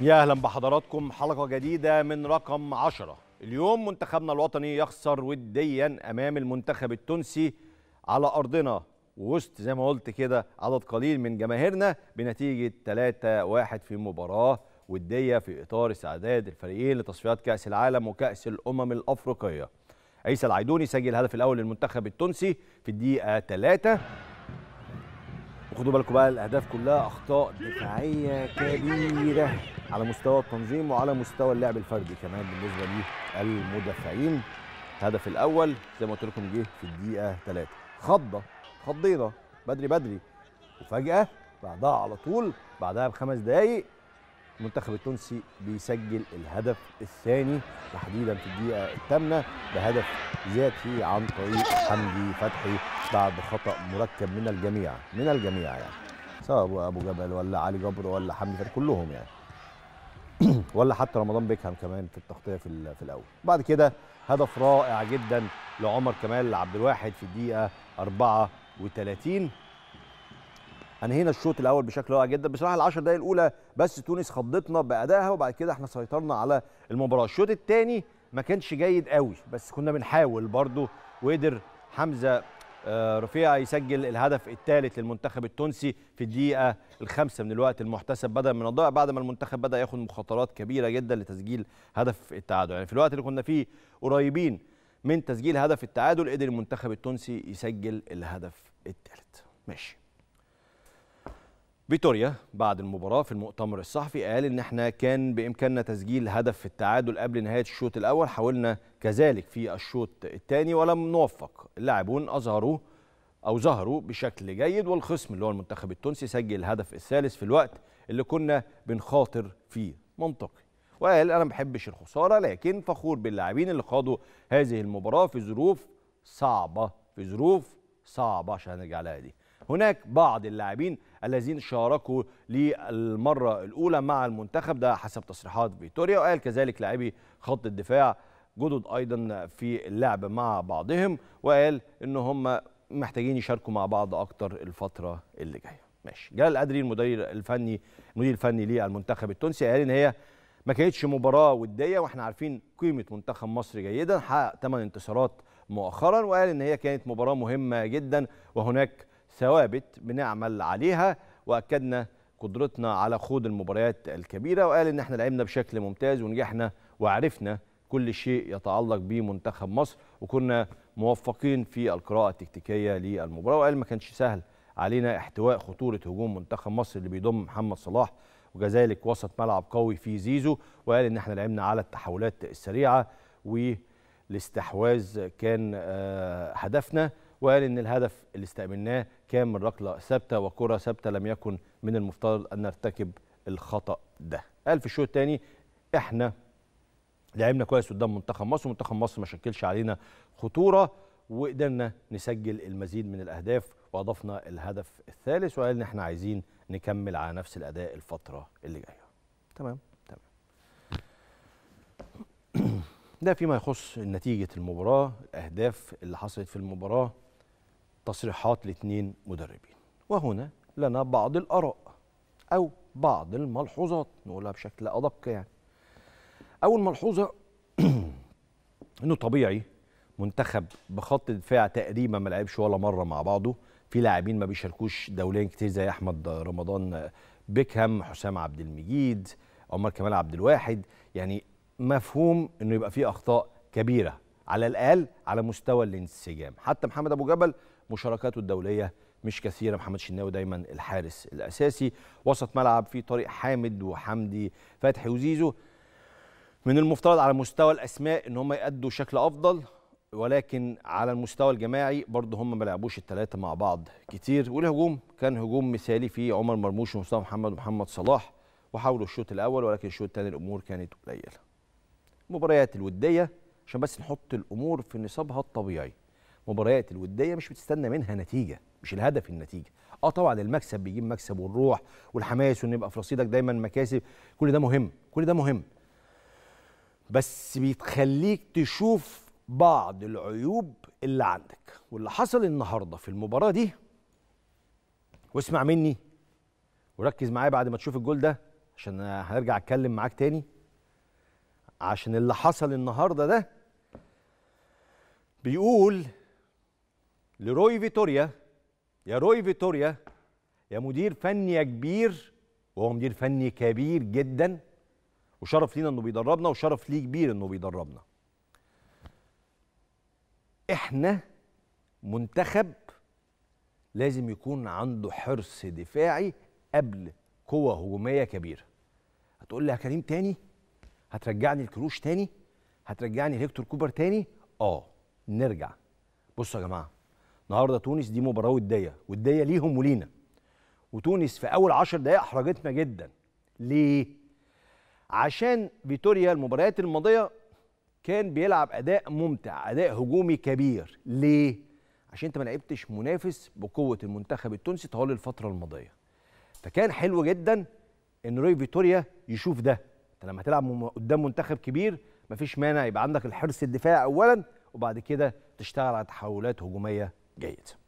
يا اهلا بحضراتكم حلقه جديده من رقم 10 اليوم منتخبنا الوطني يخسر وديا امام المنتخب التونسي على ارضنا وسط زي ما قلت كده عدد قليل من جماهيرنا بنتيجه 3-1 في مباراه وديه في اطار استعداد الفريقين لتصفيات كاس العالم وكاس الامم الافريقيه عيسى العيدوني سجل الهدف الاول للمنتخب التونسي في الدقيقه 3 وخدوا بالكم بقى الاهداف كلها اخطاء دفاعيه كبيره على مستوى التنظيم وعلى مستوى اللعب الفردي كمان بالنسبه للمدافعين الهدف الاول زي ما قلت لكم جه في الدقيقه 3 خضه خضينا بدري بدري وفجاه بعدها على طول بعدها بخمس دقائق المنتخب التونسي بيسجل الهدف الثاني تحديدا في الدقيقه الثامنه بهدف ذاتي عن طريق حمدي فتحي بعد خطا مركب من الجميع من الجميع يعني سواء ابو جبل ولا علي جبر ولا حمدي فتحي كلهم يعني ولا حتى رمضان بيكهام كمان في التغطيه في, في الاول بعد كده هدف رائع جدا لعمر كمال عبد الواحد في الدقيقه 34 انهينا الشوط الاول بشكل رائع جدا بصراحه ال10 دقائق الاولى بس تونس خضتنا بادائها وبعد كده احنا سيطرنا على المباراه الشوط الثاني ما كانش جيد قوي بس كنا بنحاول برضو وقدر حمزه آه، رفيع يسجل الهدف الثالث للمنتخب التونسي في الدقيقه الخامسه من الوقت المحتسب بدا من الضائع بعد ما المنتخب بدا ياخد مخاطرات كبيره جدا لتسجيل هدف التعادل يعني في الوقت اللي كنا فيه قريبين من تسجيل هدف التعادل قدر المنتخب التونسي يسجل الهدف الثالث ماشي فيتوريا بعد المباراة في المؤتمر الصحفي قال إن إحنا كان بإمكاننا تسجيل هدف في التعادل قبل نهاية الشوط الأول حاولنا كذلك في الشوط الثاني ولم نوفق اللاعبون أظهروا أو ظهروا بشكل جيد والخصم اللي هو المنتخب التونسي سجل الهدف الثالث في الوقت اللي كنا بنخاطر فيه منطقي وقال أنا ما بحبش الخسارة لكن فخور باللاعبين اللي خاضوا هذه المباراة في ظروف صعبة في ظروف صعبة عشان هنرجع لها دي هناك بعض اللاعبين الذين شاركوا للمرة الأولى مع المنتخب ده حسب تصريحات فيتوريا وقال كذلك لاعبي خط الدفاع جدد أيضا في اللعب مع بعضهم وقال إن هم محتاجين يشاركوا مع بعض أكتر الفترة اللي جاية ماشي جلال القدري المدير الفني المدير الفني للمنتخب التونسي قال إن هي ما كانتش مباراة ودية واحنا عارفين قيمة منتخب مصر جيدا حقق 8 انتصارات مؤخرا وقال ان هي كانت مباراة مهمة جدا وهناك ثوابت بنعمل عليها واكدنا قدرتنا على خوض المباريات الكبيره وقال ان احنا لعبنا بشكل ممتاز ونجحنا وعرفنا كل شيء يتعلق بمنتخب مصر وكنا موفقين في القراءه التكتيكيه للمباراه وقال ما كانش سهل علينا احتواء خطوره هجوم منتخب مصر اللي بيضم محمد صلاح وكذلك وسط ملعب قوي في زيزو وقال ان احنا لعبنا على التحولات السريعه والاستحواذ كان آه، هدفنا وقال ان الهدف اللي استقبلناه كان من ركله ثابته وكره ثابته لم يكن من المفترض ان نرتكب الخطا ده. قال في الشوط الثاني احنا لعبنا كويس قدام منتخب مصر منتخب مصر ما شكلش علينا خطوره وقدرنا نسجل المزيد من الاهداف واضفنا الهدف الثالث وقال ان احنا عايزين نكمل على نفس الاداء الفتره اللي جايه. تمام تمام. ده فيما يخص نتيجه المباراه، الاهداف اللي حصلت في المباراه تصريحات الاثنين مدربين وهنا لنا بعض الآراء أو بعض الملحوظات نقولها بشكل أدق يعني أول ملحوظة أنه طبيعي منتخب بخط دفاع تقريبا ما لعبش ولا مرة مع بعضه في لاعبين ما بيشاركوش دوليا كتير زي أحمد رمضان بيكهام حسام عبد المجيد عمر كمال عبد الواحد يعني مفهوم انه يبقى فيه اخطاء كبيره على الاقل على مستوى الانسجام حتى محمد ابو جبل مشاركاته الدوليه مش كثيره محمد شناوي دايما الحارس الاساسي وسط ملعب في طريق حامد وحمدي فتحي وزيزو من المفترض على مستوى الاسماء ان هم يادوا شكل افضل ولكن على المستوى الجماعي برضه هم ما لعبوش الثلاثه مع بعض كتير والهجوم كان هجوم مثالي في عمر مرموش ومصطفى محمد ومحمد صلاح وحاولوا الشوط الاول ولكن الشوط الثاني الامور كانت قليله المباريات الوديه عشان بس نحط الامور في نصابها الطبيعي المباريات الوديه مش بتستنى منها نتيجه مش الهدف النتيجه اه طبعا المكسب بيجيب مكسب والروح والحماس وان يبقى في رصيدك دايما مكاسب كل ده مهم كل ده مهم بس بيتخليك تشوف بعض العيوب اللي عندك واللي حصل النهارده في المباراه دي واسمع مني وركز معايا بعد ما تشوف الجول ده عشان هرجع اتكلم معاك تاني عشان اللي حصل النهارده ده بيقول لروي فيتوريا يا روي فيتوريا يا مدير فني يا كبير وهو مدير فني كبير جدا وشرف لينا انه بيدربنا وشرف ليه كبير انه بيدربنا احنا منتخب لازم يكون عنده حرص دفاعي قبل قوة هجومية كبيرة هتقول لي يا كريم تاني هترجعني الكروش تاني هترجعني هيكتور كوبر تاني اه نرجع بصوا يا جماعه النهارده تونس دي مباراه وديه وديه ليهم ولينا وتونس في اول 10 دقائق احرجتنا جدا ليه عشان فيتوريا المباريات الماضيه كان بيلعب اداء ممتع اداء هجومي كبير ليه عشان انت ما لعبتش منافس بقوه المنتخب التونسي طوال الفتره الماضيه فكان حلو جدا ان روي فيتوريا يشوف ده انت لما تلعب قدام منتخب كبير مفيش مانع يبقى عندك الحرص الدفاعي اولا وبعد كده تشتغل على تحولات هجوميه جيد